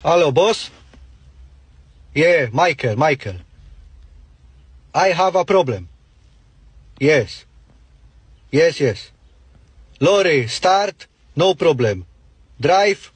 Hello, boss. Yeah, Michael, Michael. I have a problem. Yes. Yes, yes. Lorry, start, no problem. Drive,